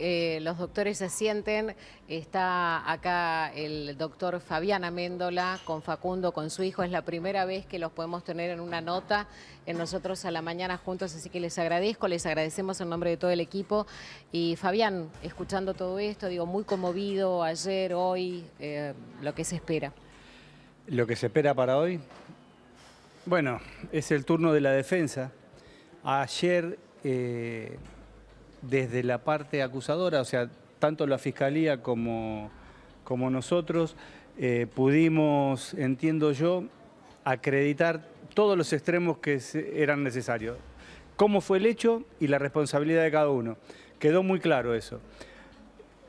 Eh, los doctores se sienten, está acá el doctor Fabián Améndola con Facundo, con su hijo, es la primera vez que los podemos tener en una nota en nosotros a la mañana juntos, así que les agradezco, les agradecemos en nombre de todo el equipo y Fabián, escuchando todo esto, digo, muy conmovido ayer, hoy, eh, lo que se espera. Lo que se espera para hoy, bueno, es el turno de la defensa. Ayer... Eh, desde la parte acusadora, o sea, tanto la Fiscalía como, como nosotros, eh, pudimos, entiendo yo, acreditar todos los extremos que eran necesarios. Cómo fue el hecho y la responsabilidad de cada uno. Quedó muy claro eso.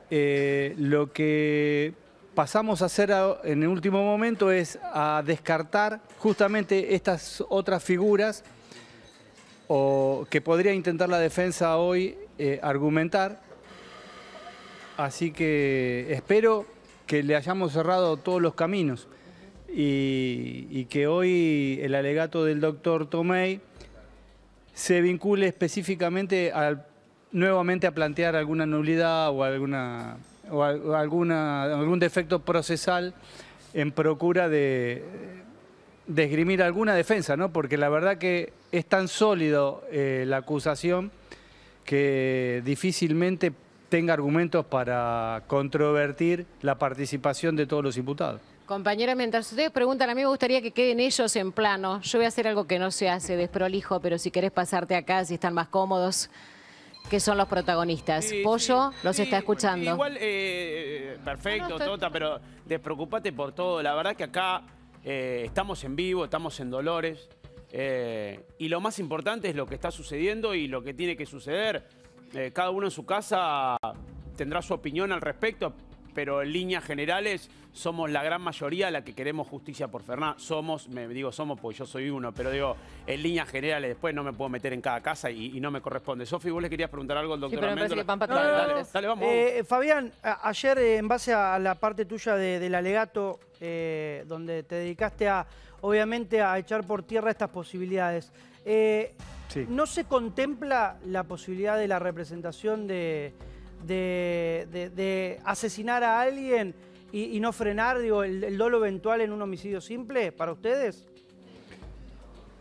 Eh, lo que pasamos a hacer en el último momento es a descartar justamente estas otras figuras o que podría intentar la defensa hoy eh, argumentar. Así que espero que le hayamos cerrado todos los caminos y, que hoy el alegato del doctor Tomei se vincule específicamente al, nuevamente a plantear alguna nulidad o alguna o alguna, algún defecto procesal en procura de, desgrimir alguna defensa, ¿no? Porque la verdad que es tan sólido eh, la acusación que difícilmente tenga argumentos para controvertir la participación de todos los imputados. Compañera, mientras ustedes preguntan, a mí me gustaría que queden ellos en plano. Yo voy a hacer algo que no se hace, desprolijo, pero si querés pasarte acá, si están más cómodos que son los protagonistas. Pollo los está escuchando. Igual, eh, eh, perfecto, Tota, pero despreocupate por todo. La verdad que acá eh, estamos en vivo, estamos en Dolores. Eh, y lo más importante es lo que está sucediendo y lo que tiene que suceder. Eh, cada uno en su casa tendrá su opinión al respecto, pero en líneas generales somos la gran mayoría la que queremos justicia por Fernández. Somos, me digo somos porque yo soy uno, pero digo, en líneas generales después no me puedo meter en cada casa y, no me corresponde. Sofi, vos le querías preguntar algo al doctor dale, vamos. Eh, eh, Fabián, ayer eh, en base a la parte tuya del alegato, donde te dedicaste a, obviamente, a echar por tierra estas posibilidades. ¿No se contempla la posibilidad de la representación de de, asesinar a alguien y, no frenar el, dolo eventual en un homicidio simple para ustedes?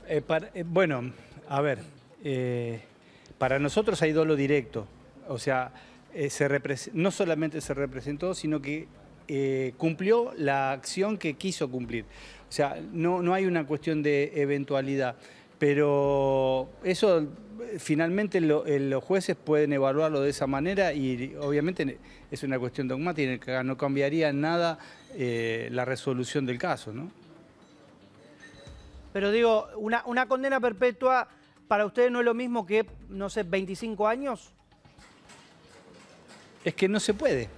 Eh, eh, bueno, a ver, eh, para nosotros hay dolo directo. O sea, se no solamente se representó, sino que cumplió la acción que quiso cumplir. O sea, no hay una cuestión de eventualidad. Pero eso eh, finalmente eh, los jueces pueden evaluarlo de esa manera y obviamente es una cuestión dogmática no cambiaría nada eh, la resolución del caso, ¿no? Pero digo, una condena perpetua para ustedes no es lo mismo que, no sé, 25 años. Es que no se puede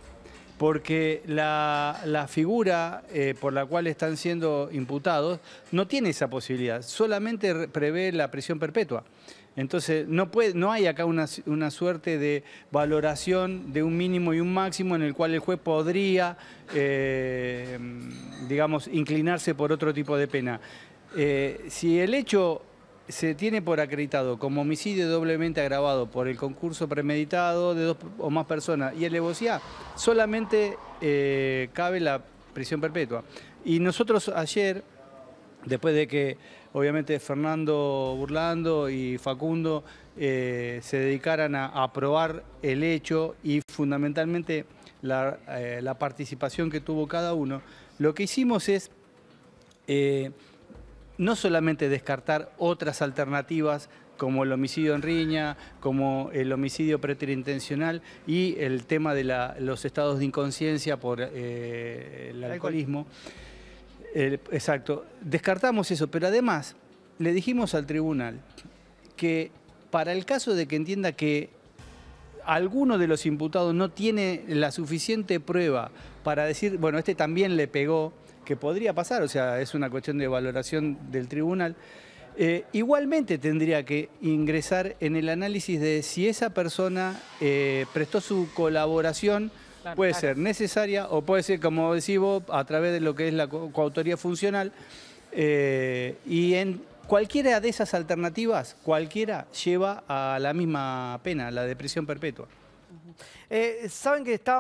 porque la, figura eh, por la cual están siendo imputados no tiene esa posibilidad, solamente prevé la prisión perpetua. Entonces, no, puede, no hay acá una, suerte de valoración de un mínimo y un máximo en el cual el juez podría, eh, digamos, inclinarse por otro tipo de pena. Eh, si el hecho se tiene por acreditado como homicidio doblemente agravado por el concurso premeditado de dos o más personas y el alevosía, solamente eh, cabe la prisión perpetua. Y nosotros ayer, después de que obviamente Fernando Burlando y Facundo eh, se dedicaran a aprobar el hecho y fundamentalmente eh, la, participación que tuvo cada uno, lo que hicimos es no solamente descartar otras alternativas como el homicidio en riña, como el homicidio preterintencional y el tema de los estados de inconsciencia por eh, el alcoholismo. exacto. Descartamos eso, pero además le dijimos al tribunal que para el caso de que entienda que alguno de los imputados no tiene la suficiente prueba para decir, bueno, este también le pegó, que podría pasar, o sea, es una cuestión de valoración del tribunal, eh, igualmente tendría que ingresar en el análisis de si esa persona eh, prestó su colaboración, puede ser necesaria o puede ser, como decís a través de lo que es la coautoría funcional. Eh, y en cualquiera de esas alternativas, cualquiera lleva a la misma pena, la depresión perpetua. Saben que está